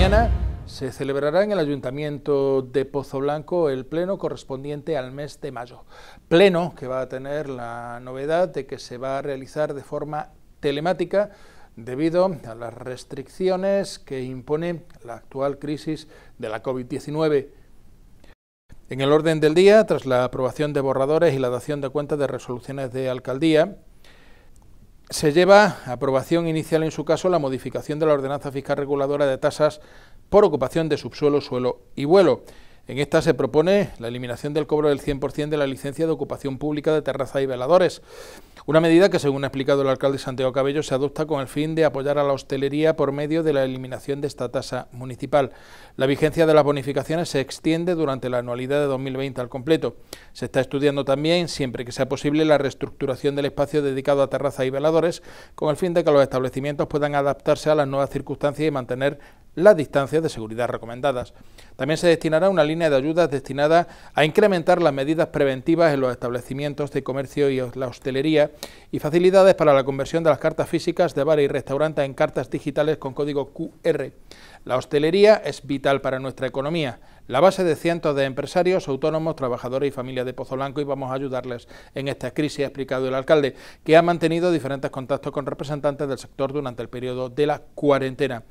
Mañana se celebrará en el Ayuntamiento de Pozo Blanco el pleno correspondiente al mes de mayo. Pleno que va a tener la novedad de que se va a realizar de forma telemática debido a las restricciones que impone la actual crisis de la COVID-19. En el orden del día, tras la aprobación de borradores y la dación de cuentas de resoluciones de alcaldía, se lleva aprobación inicial en su caso la modificación de la ordenanza fiscal reguladora de tasas por ocupación de subsuelo, suelo y vuelo. En esta se propone la eliminación del cobro del 100% de la licencia de ocupación pública de terraza y veladores. Una medida que, según ha explicado el alcalde Santiago Cabello, se adopta con el fin de apoyar a la hostelería por medio de la eliminación de esta tasa municipal. La vigencia de las bonificaciones se extiende durante la anualidad de 2020 al completo. Se está estudiando también, siempre que sea posible, la reestructuración del espacio dedicado a terrazas y veladores, con el fin de que los establecimientos puedan adaptarse a las nuevas circunstancias y mantener las distancias de seguridad recomendadas. También se destinará una línea de ayudas destinada a incrementar las medidas preventivas en los establecimientos de comercio y la hostelería y facilidades para la conversión de las cartas físicas de bares y restaurantes en cartas digitales con código QR. La hostelería es vital para nuestra economía, la base de cientos de empresarios, autónomos, trabajadores y familias de Pozo Blanco y vamos a ayudarles en esta crisis, ha explicado el alcalde, que ha mantenido diferentes contactos con representantes del sector durante el periodo de la cuarentena.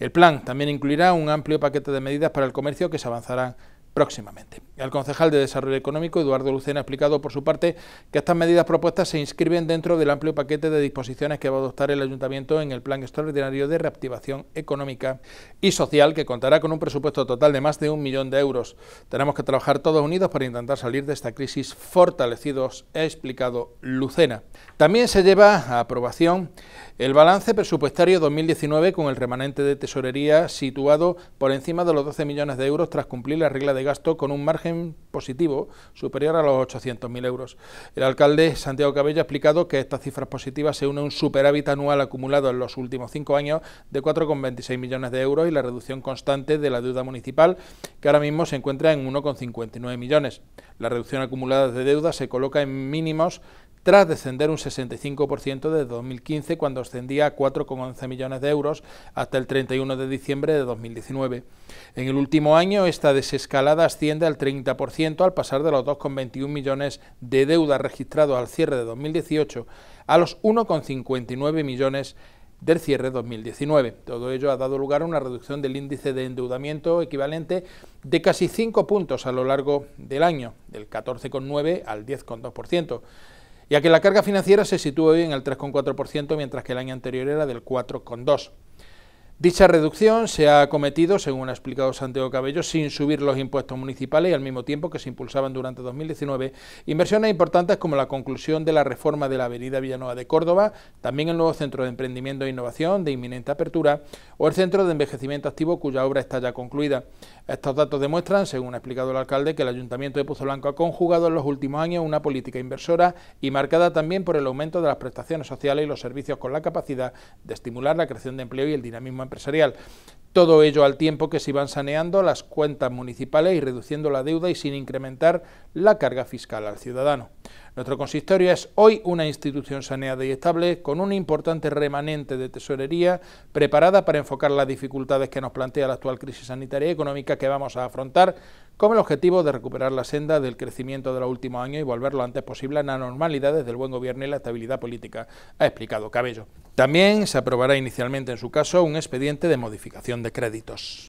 El plan también incluirá un amplio paquete de medidas para el comercio que se avanzarán próximamente. El concejal de Desarrollo Económico, Eduardo Lucena, ha explicado por su parte que estas medidas propuestas se inscriben dentro del amplio paquete de disposiciones que va a adoptar el Ayuntamiento en el Plan Extraordinario de Reactivación Económica y Social, que contará con un presupuesto total de más de un millón de euros. Tenemos que trabajar todos unidos para intentar salir de esta crisis fortalecidos, ha explicado Lucena. También se lleva a aprobación el balance presupuestario 2019 con el remanente de tesorería situado por encima de los 12 millones de euros tras cumplir la regla de gasto con un margen positivo superior a los 800.000 euros. El alcalde Santiago Cabello ha explicado que estas cifras positivas se unen a un superávit anual acumulado en los últimos cinco años de 4,26 millones de euros y la reducción constante de la deuda municipal, que ahora mismo se encuentra en 1,59 millones. La reducción acumulada de deuda se coloca en mínimos tras descender un 65% desde 2015, cuando ascendía a 4,11 millones de euros hasta el 31 de diciembre de 2019. En el último año, esta desescalada asciende al 30% al pasar de los 2,21 millones de deuda registrados al cierre de 2018 a los 1,59 millones del cierre 2019. Todo ello ha dado lugar a una reducción del índice de endeudamiento equivalente de casi 5 puntos a lo largo del año, del 14,9 al 10,2% ya que la carga financiera se sitúa hoy en el 3,4%, mientras que el año anterior era del 4,2%. Dicha reducción se ha cometido, según ha explicado Santiago Cabello, sin subir los impuestos municipales y al mismo tiempo que se impulsaban durante 2019 inversiones importantes como la conclusión de la reforma de la Avenida Villanueva de Córdoba, también el nuevo Centro de Emprendimiento e Innovación de inminente apertura o el Centro de Envejecimiento Activo cuya obra está ya concluida. Estos datos demuestran, según ha explicado el alcalde, que el Ayuntamiento de Puzo Blanco ha conjugado en los últimos años una política inversora y marcada también por el aumento de las prestaciones sociales y los servicios con la capacidad de estimular la creación de empleo y el dinamismo empresarial empresarial. Todo ello al tiempo que se iban saneando las cuentas municipales y reduciendo la deuda y sin incrementar la carga fiscal al ciudadano. Nuestro consistorio es hoy una institución saneada y estable con un importante remanente de tesorería preparada para enfocar las dificultades que nos plantea la actual crisis sanitaria y económica que vamos a afrontar con el objetivo de recuperar la senda del crecimiento de los últimos años y volver lo antes posible a la normalidades del buen gobierno y la estabilidad política, ha explicado Cabello. También se aprobará inicialmente en su caso un expediente de modificación de créditos.